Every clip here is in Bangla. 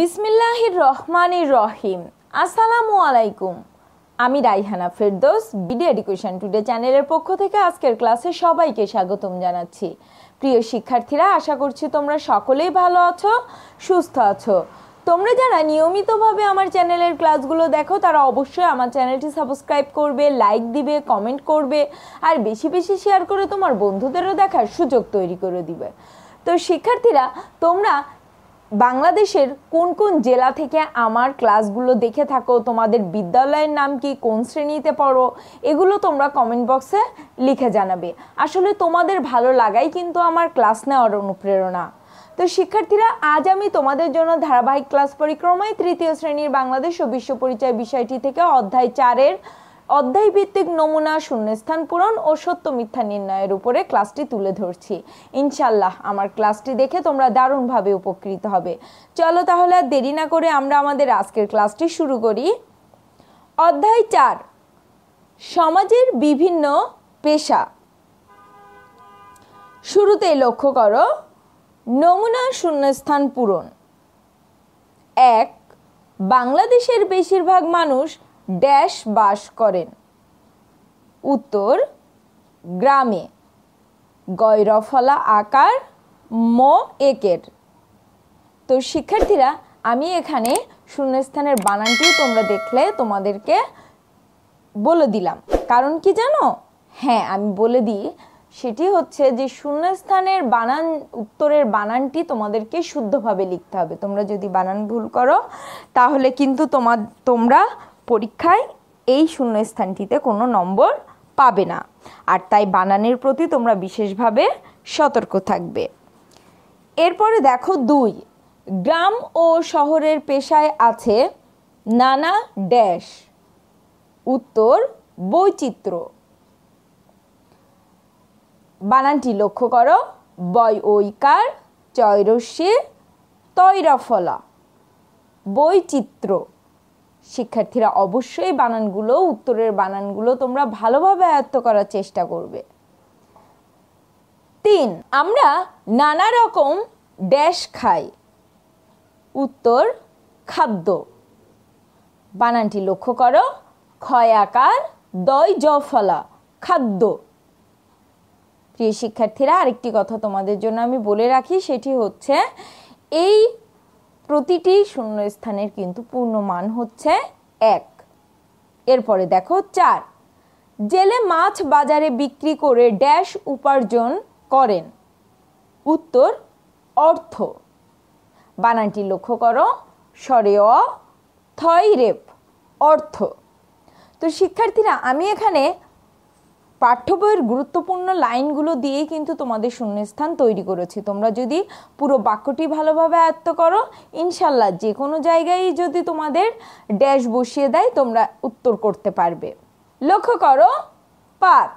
বিসমিল্লাহির রহমানির রহিম আসসালামু আলাইকুম আমি Raihana Ferdous BD education today চ্যানেলের পক্ষ থেকে আজকের ক্লাসে সবাইকে স্বাগতম জানাচ্ছি প্রিয় শিক্ষার্থীরা আশা করছি তোমরা সকলেই ভালো আছো সুস্থ আছো তোমরা যারা নিয়মিতভাবে আমার চ্যানেলের ক্লাসগুলো দেখো তারা অবশ্যই আমার চ্যানেলটি সাবস্ক্রাইব করবে লাইক দিবে কমেন্ট করবে আর বেশি বেশি শেয়ার করে তোমার বন্ধুদেরও দেখার সুযোগ তৈরি করে দিবে তো শিক্ষার্থীরা তোমরা বাংলাদেশের কোন কোন জেলা থেকে আমার ক্লাসগুলো দেখে থাকো তোমাদের বিদ্যালয়ের নাম কি কোন শ্রেণীতে পড়ো এগুলো তোমরা কমেন্ট বক্সে লিখে জানাবে আসলে তোমাদের ভালো লাগাই কিন্তু আমার ক্লাস নেওয়ার অনুপ্রেরণা তো শিক্ষার্থীরা আজ আমি তোমাদের জন্য ধারাবাহিক ক্লাস পরিক্রমায় তৃতীয় শ্রেণীর বাংলাদেশ ও বিশ্ব পরিচয় বিষয়টি থেকে অধ্যায় চারের অধ্যায়ভিত্তিক নমুনা শূন্যস্থান পূরণ ও সত্য মিথ্যা নির্ণয়ের উপরে ক্লাসটি তুলে ধরছি ইনশাল্লাহ আমার ক্লাসটি দেখে তোমরা দারুণভাবে উপকৃত হবে চলো তাহলে আর দেরি না করে আমরা আমাদের আজকের ক্লাসটি শুরু করি অধ্যায় চার সমাজের বিভিন্ন পেশা শুরুতে লক্ষ্য করো নমুনা শূন্যস্থান পূরণ এক বাংলাদেশের বেশিরভাগ মানুষ ড্যাশ বাস করেন উত্তর গ্রামে গৈরফলা আকার ম একের তো শিক্ষার্থীরা আমি এখানে শূন্যস্থানের বানানটি তোমরা দেখলে তোমাদেরকে বলে দিলাম কারণ কি জানো হ্যাঁ আমি বলে দিই সেটি হচ্ছে যে শূন্যস্থানের বানান উত্তরের বানানটি তোমাদেরকে শুদ্ধভাবে লিখতে হবে তোমরা যদি বানান ভুল করো তাহলে কিন্তু তোমার তোমরা পরীক্ষায় এই শূন্যস্থানটিতে কোনো নম্বর পাবে না আর তাই বানানের প্রতি তোমরা বিশেষভাবে সতর্ক থাকবে এরপরে দেখো দুই গ্রাম ও শহরের পেশায় আছে নানা ড্যাশ উত্তর বৈচিত্র্য বানানটি লক্ষ্য করো বয় ঐকার চয়রস্যে তৈরফলা বৈচিত্র্য শিক্ষার্থীরা অবশ্যই বানানগুলো উত্তরের বানানগুলো তোমরা ভালোভাবে আয়ত্ত করার চেষ্টা করবে তিন আমরা নানা রকম ড্যাশ খাই উত্তর খাদ্য বানানটি লক্ষ্য করো ক্ষয় আকার দয় জফলা খাদ্য প্রিয় শিক্ষার্থীরা আরেকটি কথা তোমাদের জন্য আমি বলে রাখি সেটি হচ্ছে এই প্রতিটি শূন্য স্থানের কিন্তু পূর্ণ মান হচ্ছে এক এরপরে দেখো চার জেলে মাছ বাজারে বিক্রি করে ড্যাশ উপার্জন করেন উত্তর অর্থ বানানটি লক্ষ্য করো স্বরে থয় রেপ অর্থ তো শিক্ষার্থীরা আমি এখানে পাঠ্য বইয়ের গুরুত্বপূর্ণ লাইনগুলো দিয়েই কিন্তু তোমাদের শূন্যস্থান তৈরি করেছি তোমরা যদি পুরো বাক্যটি ভালোভাবে আয়ত্ত করো ইনশাল্লাহ যে কোনো জায়গায় যদি তোমাদের ড্যাশ বসিয়ে দেয় তোমরা উত্তর করতে পারবে লক্ষ্য করো পাত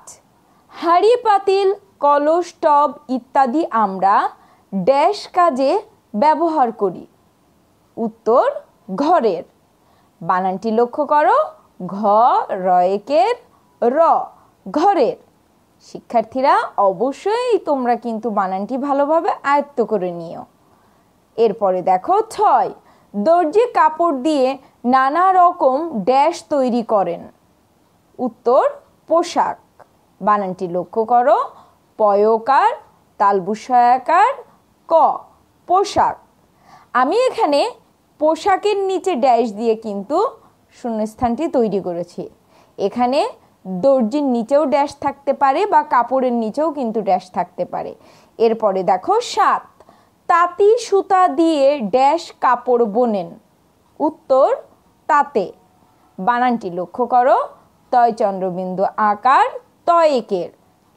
হাড়ি পাতিল কলস টব ইত্যাদি আমরা ড্যাশ কাজে ব্যবহার করি উত্তর ঘরের বানানটি লক্ষ্য করো ঘ রয়েকের র ঘরের শিক্ষার্থীরা অবশ্যই তোমরা কিন্তু বানানটি ভালোভাবে আয়ত্ত করে নিও এরপরে দেখো ছয় দর্জি কাপড় দিয়ে নানা রকম ড্যাশ তৈরি করেন উত্তর পোশাক বানানটি লক্ষ্য করো পয়কার তালবুসায়াকার ক পোশাক আমি এখানে পোশাকের নিচে ড্যাশ দিয়ে কিন্তু শূন্যস্থানটি তৈরি করেছি এখানে দর্জির নিচেও ড্যাশ থাকতে পারে বা কাপড়ের নিচেও কিন্তু ড্যাশ থাকতে পারে এরপরে দেখো সাত তাঁতি সুতা দিয়ে ড্যাশ কাপড় বোনেন উত্তর তাতে বানানটি লক্ষ্য করো তয় চন্দ্রবিন্দু আকার তয়েকের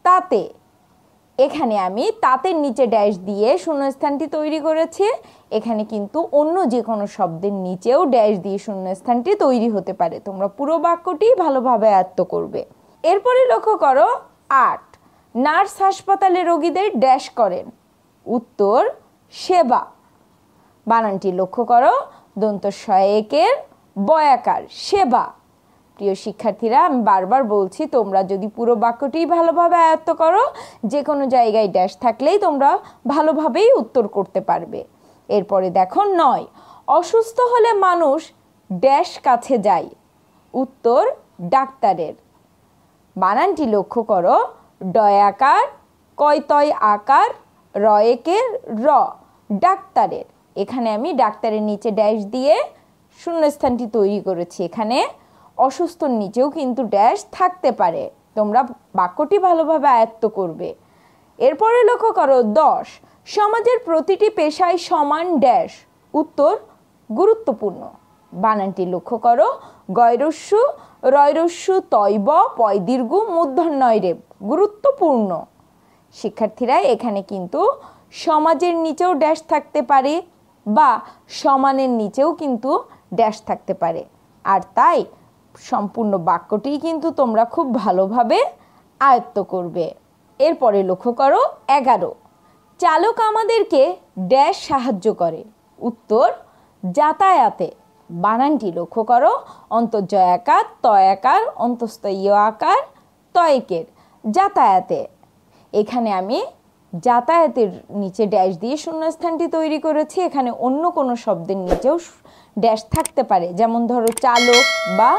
তাতে এখানে আমি তাঁতের নিচে ড্যাশ দিয়ে শূন্যস্থানটি তৈরি করেছি এখানে কিন্তু অন্য যে কোনো শব্দের নিচেও ড্যাশ দিয়ে শূন্যস্থানটি তৈরি হতে পারে তোমরা পুরো বাক্যটি ভালোভাবে আয়ত্ত করবে এরপরে লক্ষ্য করো আট নার্স হাসপাতালে রোগীদের ড্যাশ করেন উত্তর সেবা বানানটি লক্ষ্য করো দন্ত শয়েকের বয়াকার সেবা প্রিয় শিক্ষার্থীরা আমি বারবার বলছি তোমরা যদি পুরো বাক্যটি ভালোভাবে আয়ত্ত করো যে কোনো জায়গায় ড্যাশ থাকলেই তোমরা ভালোভাবেই উত্তর করতে পারবে এরপরে দেখো নয় অসুস্থ হলে মানুষ ড্যাশ কাছে যায় উত্তর ডাক্তারের বানানটি লক্ষ্য করো ডয়াকার কয়তয় আকার রয়েকের র ডাক্তারের এখানে আমি ডাক্তারের নিচে ড্যাশ দিয়ে শূন্যস্থানটি তৈরি করেছি এখানে অসুস্থর নিচেও কিন্তু ড্যাশ থাকতে পারে তোমরা বাক্যটি ভালোভাবে আয়ত্ত করবে এরপরে লক্ষ্য করো দশ সমাজের প্রতিটি পেশায় সমান ড্যাশ উত্তর গুরুত্বপূর্ণ বানানটি লক্ষ্য করো গয়রস্য রয়রস্য তৈব পয়দীর্ঘ মূর্ধন্যয় রেব গুরুত্বপূর্ণ শিক্ষার্থীরা এখানে কিন্তু সমাজের নিচেও ড্যাশ থাকতে পারে বা সমানের নিচেও কিন্তু ড্যাশ থাকতে পারে আর তাই সম্পূর্ণ বাক্যটি কিন্তু তোমরা খুব ভালোভাবে আয়ত্ত করবে এরপরে লক্ষ্য করো এগারো চালক আমাদেরকে ড্যাশ সাহায্য করে উত্তর যাতায়াতে বানানটি লক্ষ্য করো অন্তর্জয় আকার তয়াকার অন্তস্থ আকার তয়কের যাতায়াতে এখানে আমি যাতায়াতের নিচে ড্যাশ দিয়ে শূন্যস্থানটি তৈরি করেছি এখানে অন্য কোনো শব্দের নিচেও ড্যাশ থাকতে পারে যেমন ধরো চালক বা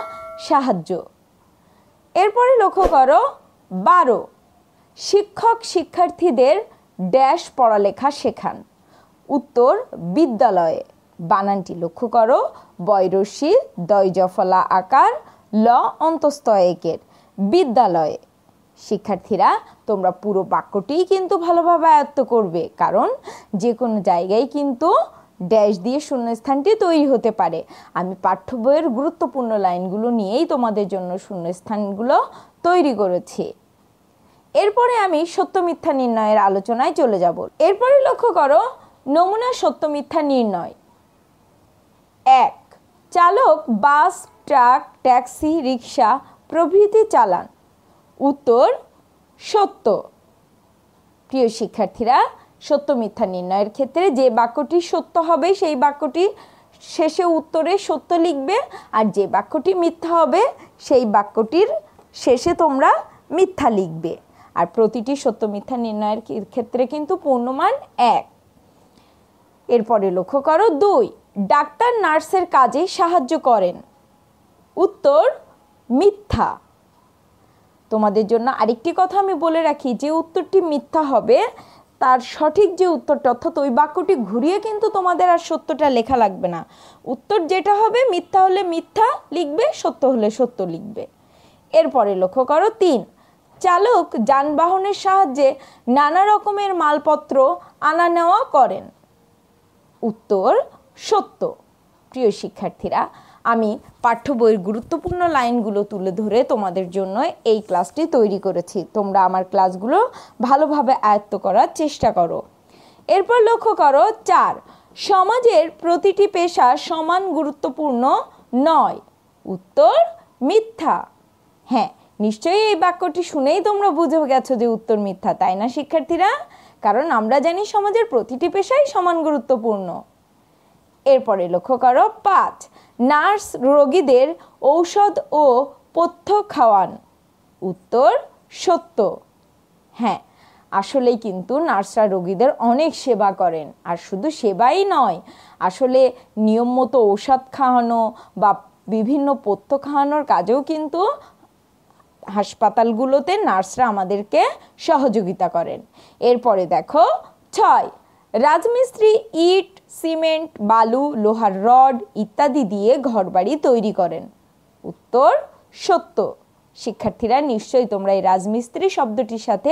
সাহায্য এরপরে লক্ষ্য করো বারো শিক্ষক শিক্ষার্থীদের ড্যাশ পড়ালেখা শেখান উত্তর বিদ্যালয়ে বানানটি লক্ষ্য করো বয়রসি দয়জফলা আকার ল অন্তস্থ একের বিদ্যালয়ে শিক্ষার্থীরা তোমরা পুরো বাক্যটিই কিন্তু ভালোভাবে আয়ত্ত করবে কারণ যে কোনো জায়গায় কিন্তু ড্যাশ দিয়ে শূন্যস্থানটি তৈরি হতে পারে আমি পাঠ্য বইয়ের গুরুত্বপূর্ণ লাইনগুলো নিয়েই তোমাদের জন্য শূন্যস্থানগুলো তৈরি করেছি এরপরে আমি সত্য মিথ্যা নির্ণয়ের আলোচনায় চলে যাব এরপরে লক্ষ্য করো নমুনা সত্য মিথ্যা নির্ণয় এক চালক বাস ট্রাক ট্যাক্সি রিক্সা প্রভৃতি চালান উত্তর সত্য প্রিয় শিক্ষার্থীরা সত্য মিথ্যা নির্ণয়ের ক্ষেত্রে যে বাক্যটি সত্য হবে সেই বাক্যটি শেষে উত্তরে সত্য লিখবে আর যে বাক্যটি মিথ্যা হবে সেই বাক্যটির শেষে তোমরা মিথ্যা লিখবে আর প্রতিটি সত্য মিথ্যা নির্ণয়ের ক্ষেত্রে কিন্তু পূর্ণমান এক এরপরে লক্ষ্য করো দুই ডাক্তার নার্সের কাজে সাহায্য করেন উত্তর মিথ্যা তোমাদের জন্য আরেকটি কথা আমি বলে রাখি যে উত্তরটি মিথ্যা হবে তার সঠিক যে উত্তরটা অর্থাৎ ওই বাক্যটি ঘুরিয়ে কিন্তু তোমাদের আর সত্যটা লেখা লাগবে না উত্তর যেটা হবে মিথ্যা হলে মিথ্যা লিখবে সত্য হলে সত্য লিখবে এরপরে লক্ষ্য করো তিন চালক যানবাহনের সাহায্যে নানা রকমের মালপত্র আনা নেওয়া করেন উত্তর সত্য প্রিয় শিক্ষার্থীরা আমি পাঠ্য বইয়ের গুরুত্বপূর্ণ লাইনগুলো তুলে ধরে তোমাদের জন্য এই ক্লাসটি তৈরি করেছি তোমরা আমার ক্লাসগুলো ভালোভাবে আয়ত্ত করার চেষ্টা করো এরপর লক্ষ্য করো চার সমাজের প্রতিটি পেশা সমান গুরুত্বপূর্ণ নয় উত্তর মিথ্যা হ্যাঁ নিশ্চয়ই এই বাক্যটি শুনেই তোমরা বুঝে গেছো যে উত্তর মিথ্যা তাই না শিক্ষার্থীরা কারণ আমরা জানি সমাজের প্রতিটি পেশাই সমান গুরুত্বপূর্ণ এরপরে লক্ষ্য করো পাঁচ নার্স রোগীদের ঔষধ ও পথ্য খাওয়ান উত্তর সত্য হ্যাঁ আসলেই কিন্তু নার্সরা রোগীদের অনেক সেবা করেন আর শুধু সেবাই নয় আসলে নিয়ম মতো ঔষধ খাওয়ানো বা বিভিন্ন পথ্য খাওয়ানোর কাজেও কিন্তু হাসপাতালগুলোতে নার্সরা আমাদেরকে সহযোগিতা করেন এরপরে দেখো ছয় রাজমিস্ত্রি ইট সিমেন্ট বালু লোহার রড ইত্যাদি দিয়ে ঘরবাড়ি তৈরি করেন উত্তর সত্য শিক্ষার্থীরা নিশ্চয়ই তোমরা এই রাজমিস্ত্রি শব্দটির সাথে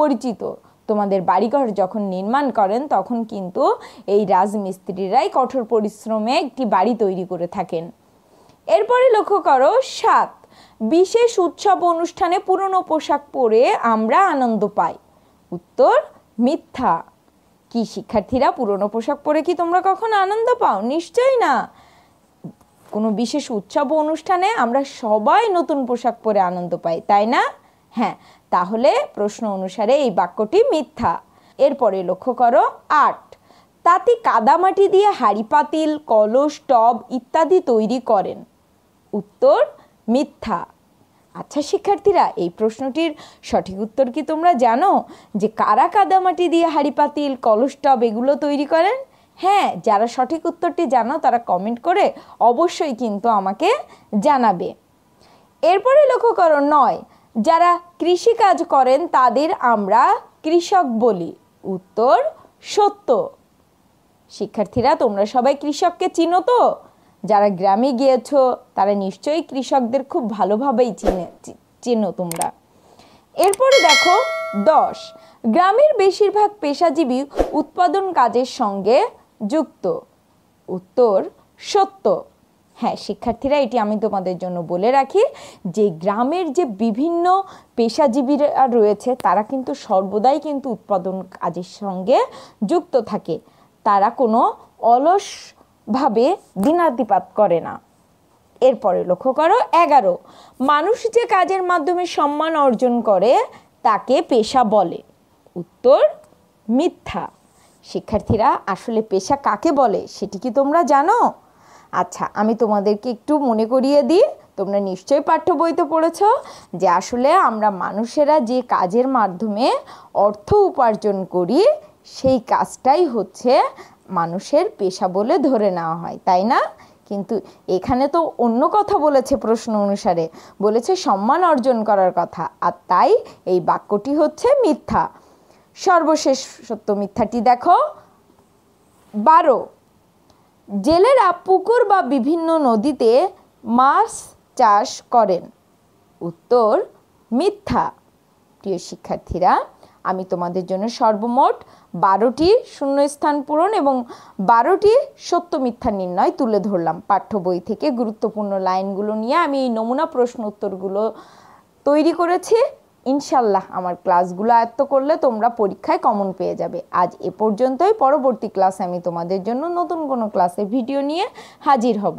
পরিচিত তোমাদের বাড়িঘর যখন নির্মাণ করেন তখন কিন্তু এই রাজমিস্ত্রিরাই কঠোর পরিশ্রমে একটি বাড়ি তৈরি করে থাকেন এরপরে লক্ষ্য করো সাত বিশেষ উৎসব অনুষ্ঠানে পুরনো পোশাক পরে আমরা আনন্দ পাই উত্তর মিথ্যা কি শিক্ষার্থীরা পুরনো পোশাক পরে কি তোমরা কখন আনন্দ পাও নিশ্চয়ই না কোনো বিশেষ উৎসব অনুষ্ঠানে আমরা সবাই নতুন পোশাক পরে আনন্দ পাই তাই না হ্যাঁ তাহলে প্রশ্ন অনুসারে এই বাক্যটি মিথ্যা এরপরে লক্ষ্য করো আট তাতে কাদামাটি দিয়ে হাড়ি পাতিল কলস টব ইত্যাদি তৈরি করেন উত্তর মিথ্যা আচ্ছা শিক্ষার্থীরা এই প্রশ্নটির সঠিক উত্তর কি তোমরা জানো যে কারা কাদামাটি দিয়ে হাড়ি পাতিল কলস টব এগুলো তৈরি করেন হ্যাঁ যারা সঠিক উত্তরটি জানো তারা কমেন্ট করে অবশ্যই কিন্তু আমাকে জানাবে এরপরে লক্ষ্য করো নয় যারা কৃষিকাজ করেন তাদের আমরা কৃষক বলি উত্তর সত্য শিক্ষার্থীরা তোমরা সবাই কৃষককে চিনো তো যারা গ্রামে গিয়েছো তারা নিশ্চয়ই কৃষকদের খুব ভালোভাবেই চিনে চেনো তোমরা এরপরে দেখো দশ গ্রামের বেশিরভাগ পেশাজীবী উৎপাদন কাজের সঙ্গে যুক্ত উত্তর সত্য হ্যাঁ শিক্ষার্থীরা এটি আমি তোমাদের জন্য বলে রাখি যে গ্রামের যে বিভিন্ন পেশাজীবীরা রয়েছে তারা কিন্তু সর্বদাই কিন্তু উৎপাদন কাজের সঙ্গে যুক্ত থাকে তারা কোনো অলস ভাবে দিনাতিপাত করে না এরপরে লক্ষ্য করো এগারো মানুষ যে কাজের মাধ্যমে সম্মান অর্জন করে তাকে পেশা বলে উত্তর মিথ্যা শিক্ষার্থীরা আসলে পেশা কাকে বলে সেটি কি তোমরা জানো আচ্ছা আমি তোমাদেরকে একটু মনে করিয়ে দিই তোমরা নিশ্চয়ই পাঠ্য বইতে পড়েছ যে আসলে আমরা মানুষেরা যে কাজের মাধ্যমে অর্থ উপার্জন করি সেই কাজটাই হচ্ছে মানুষের পেশা বলে ধরে নেওয়া হয় তাই না কিন্তু এখানে তো অন্য কথা বলেছে প্রশ্ন অনুসারে বলেছে সম্মান অর্জন করার কথা আর তাই এই বাক্যটি হচ্ছে মিথ্যা সর্বশেষ সত্য মিথ্যাটি দেখো বারো জেলেরা পুকুর বা বিভিন্ন নদীতে মাছ চাষ করেন উত্তর মিথ্যা প্রিয় শিক্ষার্থীরা আমি তোমাদের জন্য সর্বমোট বারোটি শূন্যস্থান পূরণ এবং বারোটি সত্য মিথ্যা নির্ণয় তুলে ধরলাম পাঠ্য বই থেকে গুরুত্বপূর্ণ লাইনগুলো নিয়ে আমি এই নমুনা প্রশ্ন উত্তরগুলো তৈরি করেছি ইনশাল্লাহ আমার ক্লাসগুলো আয়ত্ত করলে তোমরা পরীক্ষায় কমন পেয়ে যাবে আজ এ পর্যন্তই পরবর্তী ক্লাসে আমি তোমাদের জন্য নতুন কোনো ক্লাসে ভিডিও নিয়ে হাজির হব